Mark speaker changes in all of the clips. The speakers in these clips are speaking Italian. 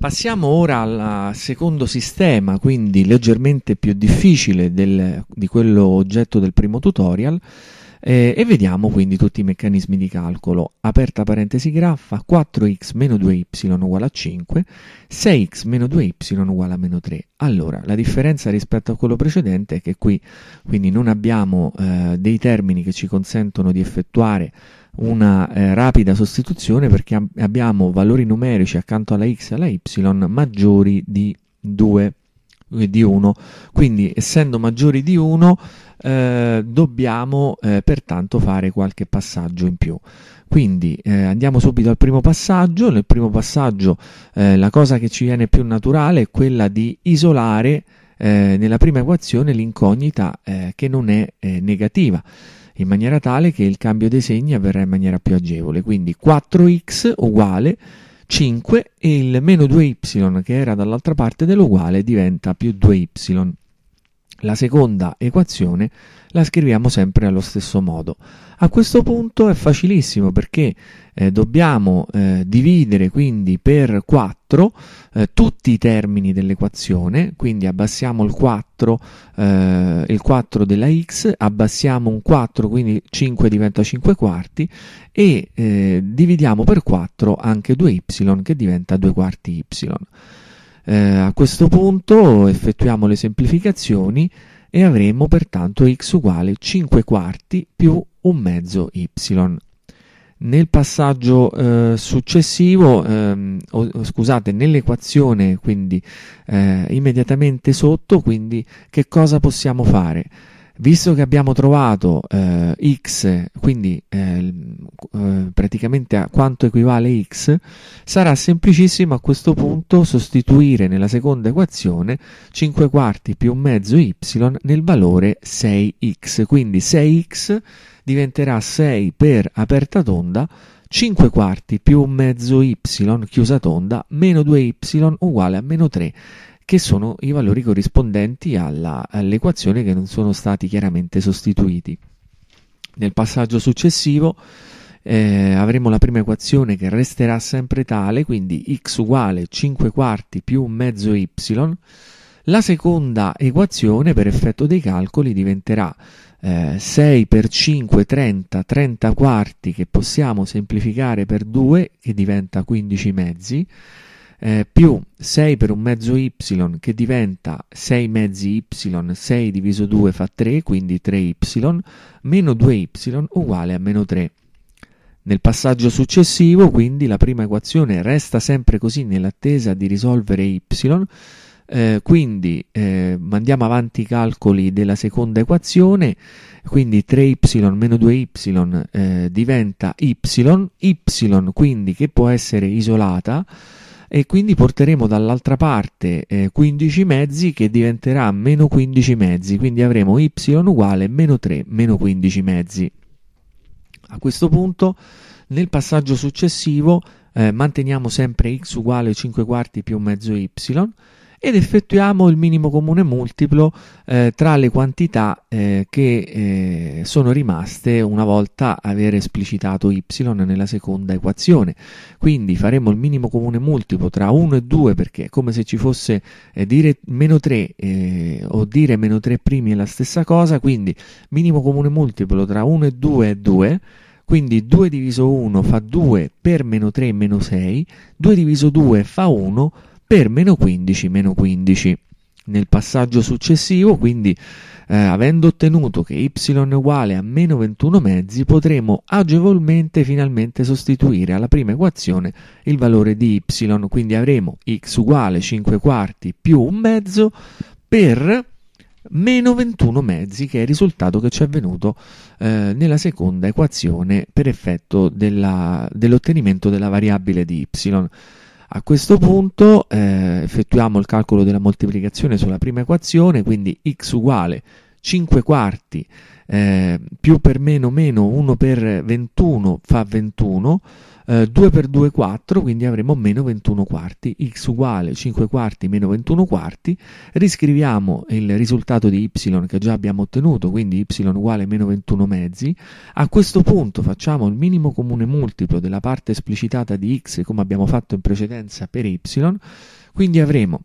Speaker 1: Passiamo ora al secondo sistema, quindi leggermente più difficile del, di quello oggetto del primo tutorial, eh, e vediamo quindi tutti i meccanismi di calcolo. Aperta parentesi graffa, 4x meno 2y uguale a 5, 6x meno 2y uguale a meno 3. Allora, la differenza rispetto a quello precedente è che qui quindi non abbiamo eh, dei termini che ci consentono di effettuare una eh, rapida sostituzione perché ab- abbiamo valori numerici accanto alla x e alla y maggiori di 2 di 1. Quindi essendo maggiori di 1 eh, dobbiamo eh, pertanto fare qualche passaggio in più. Quindi eh, andiamo subito al primo passaggio. Nel primo passaggio eh, la cosa che ci viene più naturale è quella di isolare eh, nella prima equazione l'incognita eh, che non è negativa in maniera tale che il cambio dei segni avverrà in maniera più agevole. Quindi 4x uguale 5 e il meno 2y che era dall'altra parte dell'uguale diventa più 2y. La seconda equazione la scriviamo sempre allo stesso modo. A questo punto è facilissimo perché eh, dobbiamo eh, dividere quindi per 4 eh, tutti i termini dell'equazione, quindi abbassiamo il 4, eh, il 4 della x, abbassiamo un 4, quindi 5 diventa 5 quarti e eh, dividiamo per 4 anche 2y che diventa 2 quarti y. Eh, a questo punto effettuiamo le semplificazioni e avremo pertanto x uguale 5 quarti più un mezzo y. Nel passaggio eh, successivo, ehm, oh, scusate, nell'equazione quindi eh, immediatamente sotto, quindi che cosa possiamo fare? Visto che abbiamo trovato eh, x, quindi eh, eh, praticamente a quanto equivale x, sarà semplicissimo a questo punto sostituire nella seconda equazione 5 quarti più mezzo y nel valore 6x. Quindi 6x diventerà 6 per aperta tonda 5 quarti più mezzo y chiusa tonda meno 2y uguale a meno 3 che sono i valori corrispondenti alla, all'equazione che non sono stati chiaramente sostituiti. Nel passaggio successivo eh, avremo la prima equazione che resterà sempre tale, quindi x uguale 5 quarti più mezzo y. La seconda equazione per effetto dei calcoli diventerà eh, 6 per 5 30, 30 quarti che possiamo semplificare per 2 che diventa 15 mezzi eh, più 6 per un mezzo y che diventa 6 mezzi y, 6 diviso 2 fa 3, quindi 3y, meno 2y uguale a meno 3. Nel passaggio successivo, quindi, la prima equazione resta sempre così nell'attesa di risolvere y, eh, quindi eh, mandiamo avanti i calcoli della seconda equazione, quindi 3y meno 2y eh, diventa y, y quindi che può essere isolata, e quindi porteremo dall'altra parte eh, 15 mezzi che diventerà meno 15 mezzi, quindi avremo y uguale meno 3 meno 15 mezzi. A questo punto nel passaggio successivo eh, manteniamo sempre x uguale 5 quarti più mezzo y ed effettuiamo il minimo comune multiplo eh, tra le quantità eh, che eh, sono rimaste una volta aver esplicitato y nella seconda equazione. Quindi faremo il minimo comune multiplo tra 1 e 2 perché è come se ci fosse eh, dire meno 3 eh, o dire meno 3 primi è la stessa cosa, quindi minimo comune multiplo tra 1 e 2 è 2. Quindi 2 diviso 1 fa 2 per meno 3 meno 6, 2 diviso 2 fa 1, per meno 15 meno 15. Nel passaggio successivo, quindi eh, avendo ottenuto che y è uguale a meno 21 mezzi, potremo agevolmente finalmente sostituire alla prima equazione il valore di y, quindi avremo x uguale 5 quarti più un mezzo per meno 21 mezzi, che è il risultato che ci è avvenuto eh, nella seconda equazione per effetto dell'ottenimento della variabile di y. A questo punto eh, effettuiamo il calcolo della moltiplicazione sulla prima equazione, quindi x uguale 5 quarti eh, più per meno meno 1 per 21 fa 21 eh, 2 per 2 4 quindi avremo meno 21 quarti x uguale 5 quarti meno 21 quarti riscriviamo il risultato di y che già abbiamo ottenuto quindi y uguale meno 21 mezzi a questo punto facciamo il minimo comune multiplo della parte esplicitata di x come abbiamo fatto in precedenza per y quindi avremo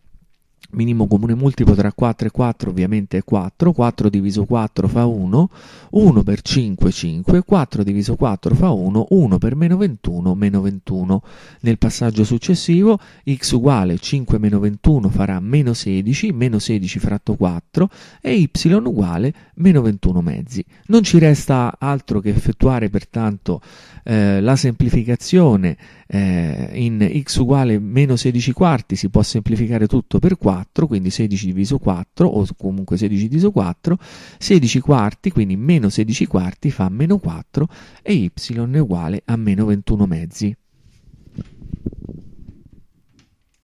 Speaker 1: minimo comune multiplo tra 4 e 4 ovviamente è 4, 4 diviso 4 fa 1, 1 per 5 è 5, 4 diviso 4 fa 1, 1 per meno 21 meno 21. Nel passaggio successivo x uguale 5 meno 21 farà meno 16, meno 16 fratto 4 e y uguale meno 21 mezzi. Non ci resta altro che effettuare pertanto eh, la semplificazione eh, in x uguale meno 16 quarti, si può semplificare tutto per 4, 4, quindi 16 diviso 4, o comunque 16 diviso 4, 16 quarti, quindi meno 16 quarti fa meno 4 e y è uguale a meno 21 mezzi.